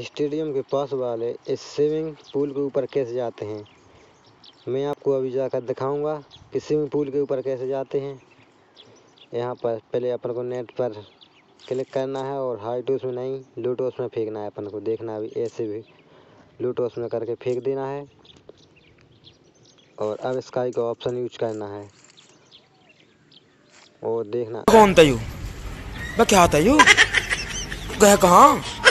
stadium के पास वाले इस स्विमिंग पूल के ऊपर कैसे जाते हैं मैं आपको अभी जाकर दिखाऊंगा कि स्विमिंग पूल के ऊपर कैसे जाते हैं यहाँ पर पहले अपन को नेट पर क्लिक करना है और हाई टूस में नहीं लूटो उसमें में फेंकना है अपन को देखना अभी ऐसे भी लूटो उसमें में करके फेंक देना है और अब स्काई का ऑप्शन यूज करना है और देखना कौन तयू मैं क्या तयू गया कहाँ